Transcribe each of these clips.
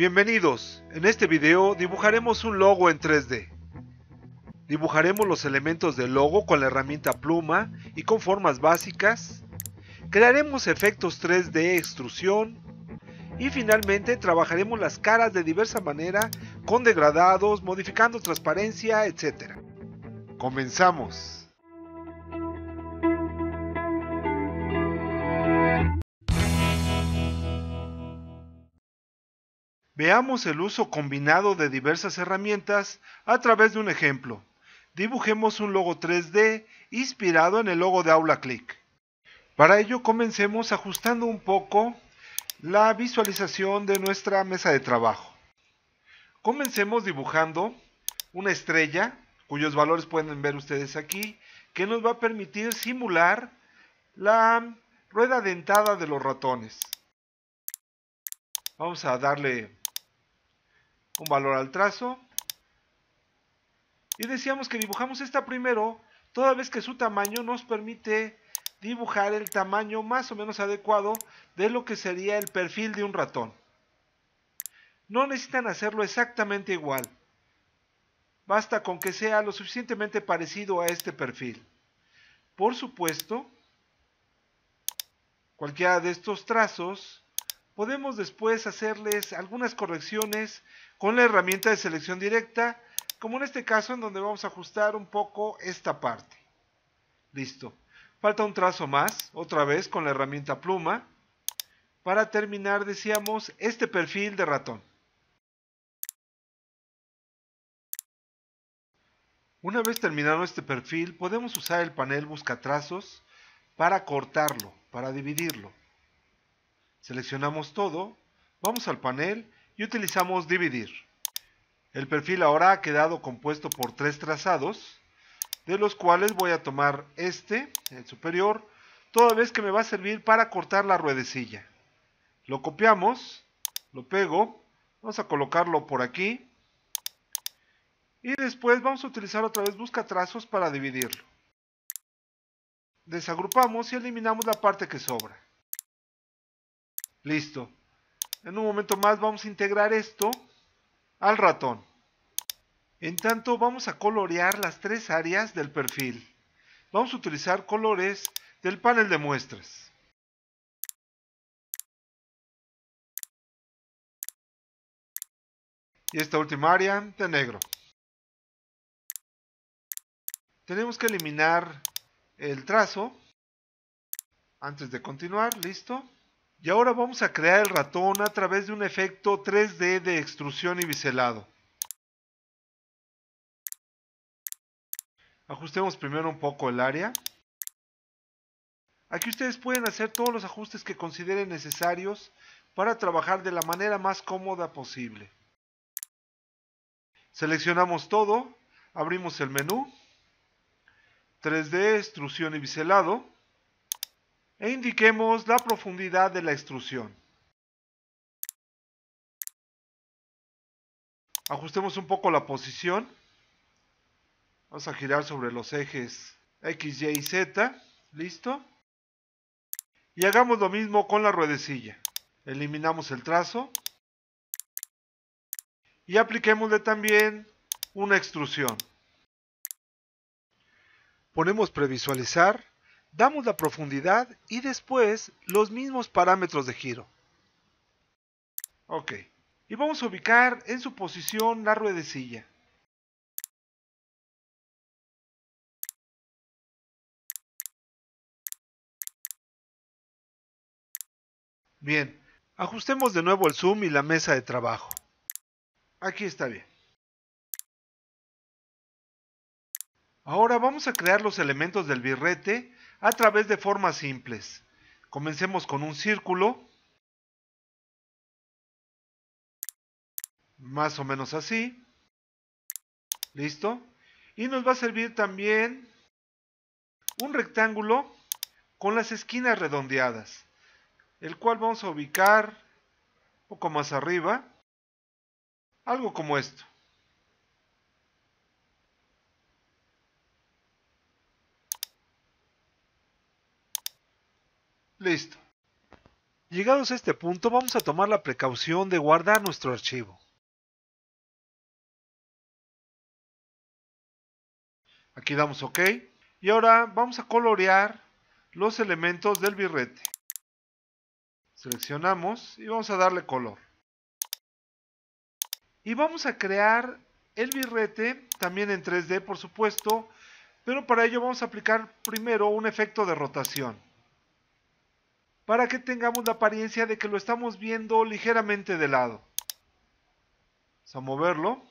Bienvenidos, en este video dibujaremos un logo en 3D. Dibujaremos los elementos del logo con la herramienta pluma y con formas básicas. Crearemos efectos 3D extrusión. Y finalmente trabajaremos las caras de diversa manera con degradados, modificando transparencia, etc. Comenzamos. Veamos el uso combinado de diversas herramientas a través de un ejemplo. Dibujemos un logo 3D inspirado en el logo de aula click. Para ello comencemos ajustando un poco la visualización de nuestra mesa de trabajo. Comencemos dibujando una estrella, cuyos valores pueden ver ustedes aquí, que nos va a permitir simular la rueda dentada de los ratones. Vamos a darle un valor al trazo. Y decíamos que dibujamos esta primero, toda vez que su tamaño nos permite dibujar el tamaño más o menos adecuado de lo que sería el perfil de un ratón. No necesitan hacerlo exactamente igual. Basta con que sea lo suficientemente parecido a este perfil. Por supuesto, cualquiera de estos trazos podemos después hacerles algunas correcciones con la herramienta de selección directa, como en este caso en donde vamos a ajustar un poco esta parte. Listo. Falta un trazo más, otra vez con la herramienta pluma, para terminar, decíamos, este perfil de ratón. Una vez terminado este perfil, podemos usar el panel buscatrazos para cortarlo, para dividirlo. Seleccionamos todo, vamos al panel y utilizamos dividir. El perfil ahora ha quedado compuesto por tres trazados, de los cuales voy a tomar este, el superior, toda vez que me va a servir para cortar la ruedecilla. Lo copiamos, lo pego, vamos a colocarlo por aquí, y después vamos a utilizar otra vez busca trazos para dividirlo. Desagrupamos y eliminamos la parte que sobra. Listo. En un momento más vamos a integrar esto al ratón. En tanto vamos a colorear las tres áreas del perfil. Vamos a utilizar colores del panel de muestras. Y esta última área de negro. Tenemos que eliminar el trazo antes de continuar, listo. Y ahora vamos a crear el ratón a través de un efecto 3D de extrusión y biselado. Ajustemos primero un poco el área. Aquí ustedes pueden hacer todos los ajustes que consideren necesarios para trabajar de la manera más cómoda posible. Seleccionamos todo, abrimos el menú, 3D, extrusión y biselado e indiquemos la profundidad de la extrusión. Ajustemos un poco la posición. Vamos a girar sobre los ejes X, Y y Z. ¿Listo? Y hagamos lo mismo con la ruedecilla. Eliminamos el trazo. Y apliquémosle también una extrusión. Ponemos previsualizar damos la profundidad y después los mismos parámetros de giro. Ok, y vamos a ubicar en su posición la ruedecilla. Bien, ajustemos de nuevo el zoom y la mesa de trabajo. Aquí está bien. Ahora vamos a crear los elementos del birrete a través de formas simples. Comencemos con un círculo, más o menos así, ¿listo? Y nos va a servir también un rectángulo con las esquinas redondeadas, el cual vamos a ubicar un poco más arriba, algo como esto. Listo. Llegados a este punto vamos a tomar la precaución de guardar nuestro archivo. Aquí damos OK. Y ahora vamos a colorear los elementos del birrete. Seleccionamos y vamos a darle color. Y vamos a crear el birrete también en 3D por supuesto, pero para ello vamos a aplicar primero un efecto de rotación para que tengamos la apariencia de que lo estamos viendo ligeramente de lado. Vamos a moverlo.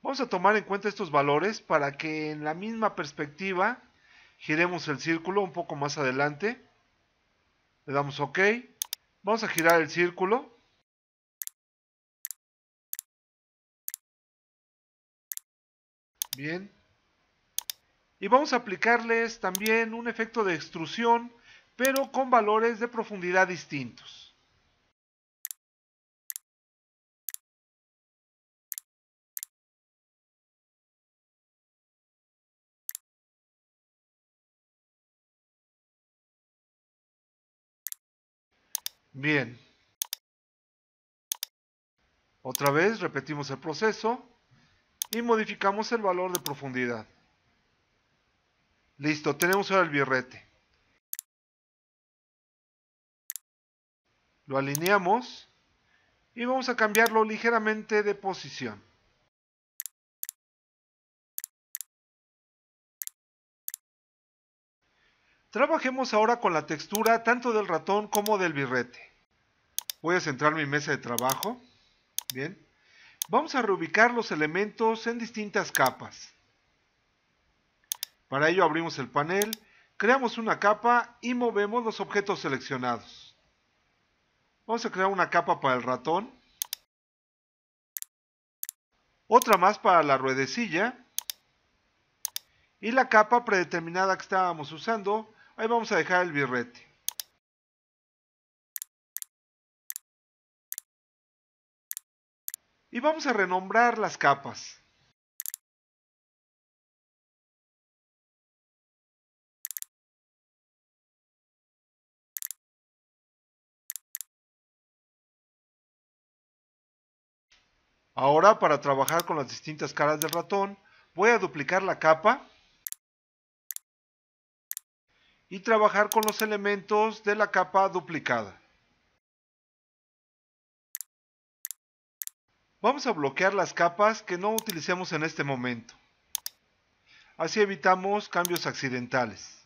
Vamos a tomar en cuenta estos valores para que en la misma perspectiva giremos el círculo un poco más adelante. Le damos OK. Vamos a girar el círculo. Bien. Y vamos a aplicarles también un efecto de extrusión, pero con valores de profundidad distintos. Bien. Otra vez repetimos el proceso y modificamos el valor de profundidad. Listo, tenemos ahora el birrete. Lo alineamos y vamos a cambiarlo ligeramente de posición. Trabajemos ahora con la textura tanto del ratón como del birrete. Voy a centrar mi mesa de trabajo. Bien. Vamos a reubicar los elementos en distintas capas. Para ello abrimos el panel, creamos una capa y movemos los objetos seleccionados. Vamos a crear una capa para el ratón, otra más para la ruedecilla y la capa predeterminada que estábamos usando, ahí vamos a dejar el birrete. Y vamos a renombrar las capas. Ahora para trabajar con las distintas caras del ratón voy a duplicar la capa y trabajar con los elementos de la capa duplicada. Vamos a bloquear las capas que no utilicemos en este momento. Así evitamos cambios accidentales.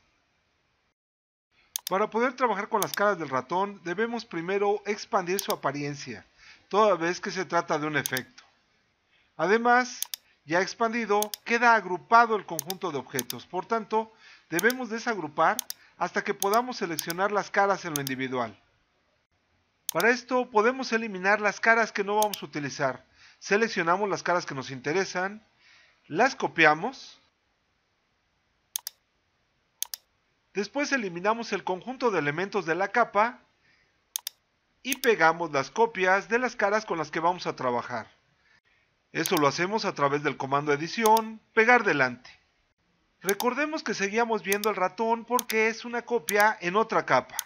Para poder trabajar con las caras del ratón debemos primero expandir su apariencia, toda vez que se trata de un efecto. Además, ya expandido, queda agrupado el conjunto de objetos. Por tanto, debemos desagrupar hasta que podamos seleccionar las caras en lo individual. Para esto podemos eliminar las caras que no vamos a utilizar. Seleccionamos las caras que nos interesan, las copiamos. Después eliminamos el conjunto de elementos de la capa y pegamos las copias de las caras con las que vamos a trabajar. Eso lo hacemos a través del comando edición, pegar delante. Recordemos que seguíamos viendo el ratón porque es una copia en otra capa.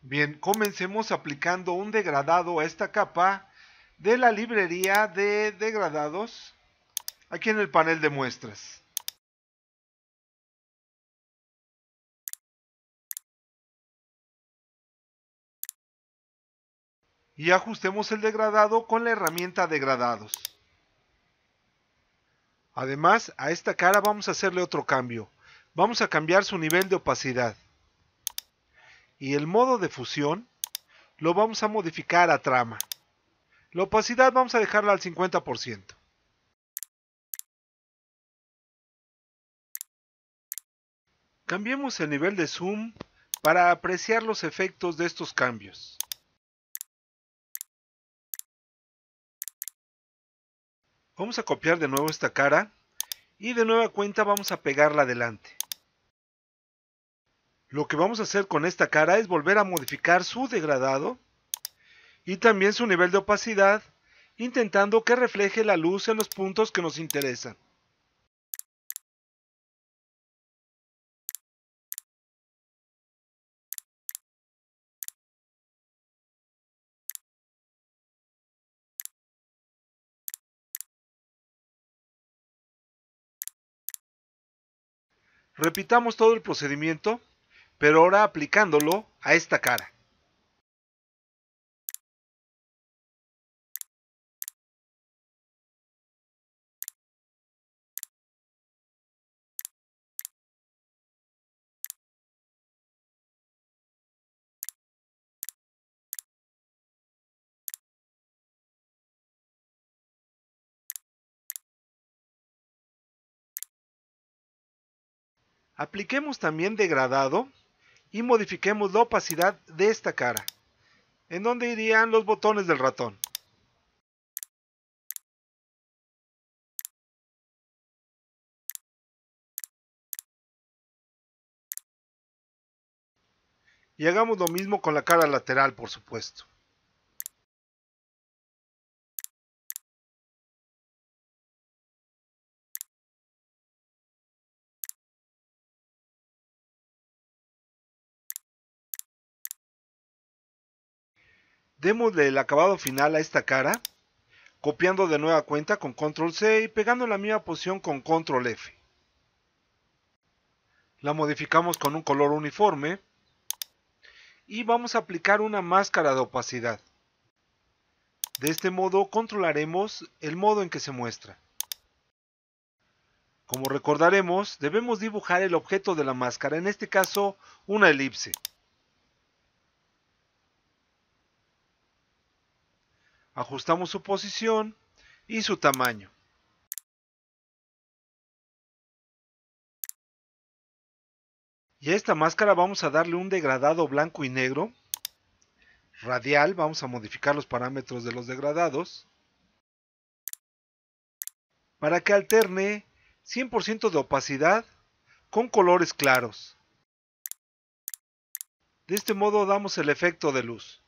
Bien, comencemos aplicando un degradado a esta capa de la librería de degradados aquí en el panel de muestras. y ajustemos el degradado con la herramienta degradados. Además, a esta cara vamos a hacerle otro cambio. Vamos a cambiar su nivel de opacidad. Y el modo de fusión lo vamos a modificar a trama. La opacidad vamos a dejarla al 50%. Cambiemos el nivel de zoom para apreciar los efectos de estos cambios. Vamos a copiar de nuevo esta cara y de nueva cuenta vamos a pegarla adelante. Lo que vamos a hacer con esta cara es volver a modificar su degradado y también su nivel de opacidad, intentando que refleje la luz en los puntos que nos interesan. Repitamos todo el procedimiento, pero ahora aplicándolo a esta cara. Apliquemos también degradado y modifiquemos la opacidad de esta cara, en donde irían los botones del ratón. Y hagamos lo mismo con la cara lateral, por supuesto. Démosle el acabado final a esta cara, copiando de nueva cuenta con control C y pegando la misma posición con control F. La modificamos con un color uniforme y vamos a aplicar una máscara de opacidad. De este modo controlaremos el modo en que se muestra. Como recordaremos, debemos dibujar el objeto de la máscara, en este caso una elipse. Ajustamos su posición y su tamaño. Y a esta máscara vamos a darle un degradado blanco y negro. Radial, vamos a modificar los parámetros de los degradados. Para que alterne 100% de opacidad con colores claros. De este modo damos el efecto de luz.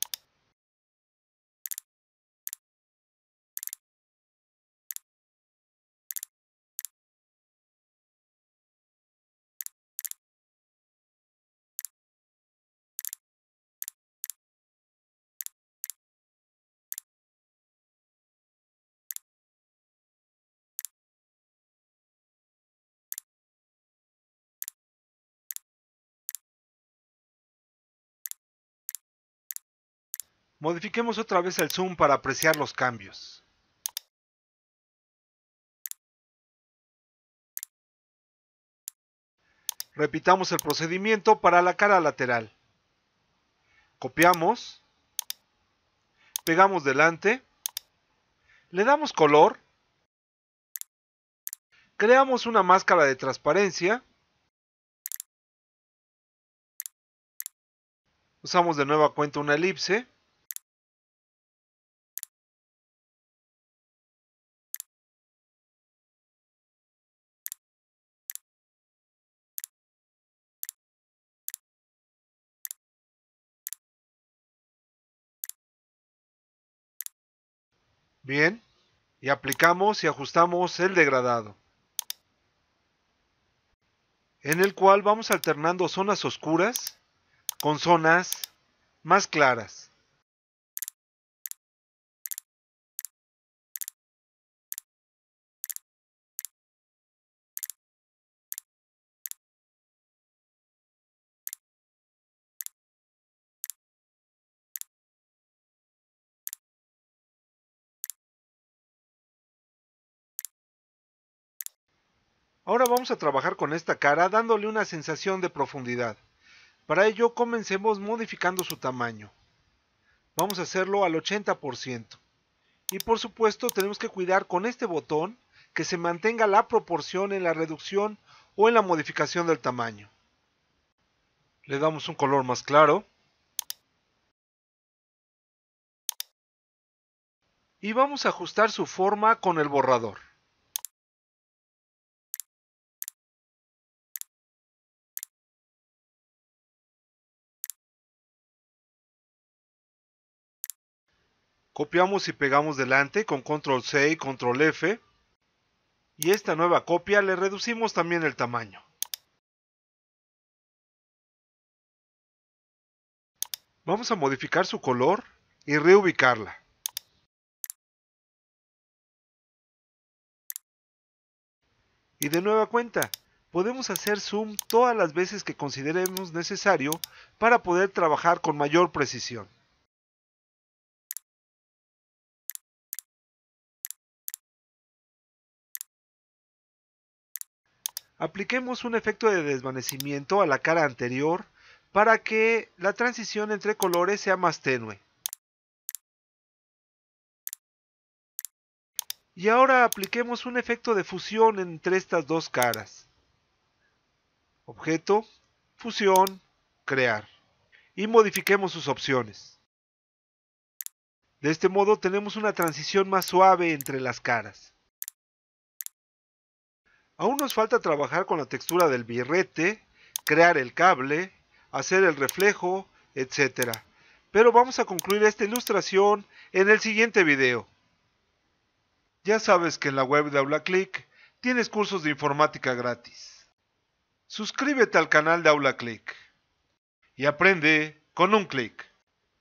Modifiquemos otra vez el zoom para apreciar los cambios. Repitamos el procedimiento para la cara lateral. Copiamos. Pegamos delante. Le damos color. Creamos una máscara de transparencia. Usamos de nueva cuenta una elipse. Bien, y aplicamos y ajustamos el degradado, en el cual vamos alternando zonas oscuras con zonas más claras. Ahora vamos a trabajar con esta cara dándole una sensación de profundidad. Para ello comencemos modificando su tamaño. Vamos a hacerlo al 80%. Y por supuesto tenemos que cuidar con este botón que se mantenga la proporción en la reducción o en la modificación del tamaño. Le damos un color más claro. Y vamos a ajustar su forma con el borrador. copiamos y pegamos delante con control C y control F y esta nueva copia le reducimos también el tamaño. Vamos a modificar su color y reubicarla. Y de nueva cuenta, podemos hacer zoom todas las veces que consideremos necesario para poder trabajar con mayor precisión. apliquemos un efecto de desvanecimiento a la cara anterior para que la transición entre colores sea más tenue. Y ahora apliquemos un efecto de fusión entre estas dos caras. Objeto, fusión, crear. Y modifiquemos sus opciones. De este modo tenemos una transición más suave entre las caras. Aún nos falta trabajar con la textura del birrete, crear el cable, hacer el reflejo, etc. Pero vamos a concluir esta ilustración en el siguiente video. Ya sabes que en la web de AulaClick tienes cursos de informática gratis. Suscríbete al canal de AulaClick y aprende con un clic.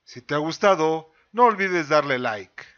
Si te ha gustado, no olvides darle like.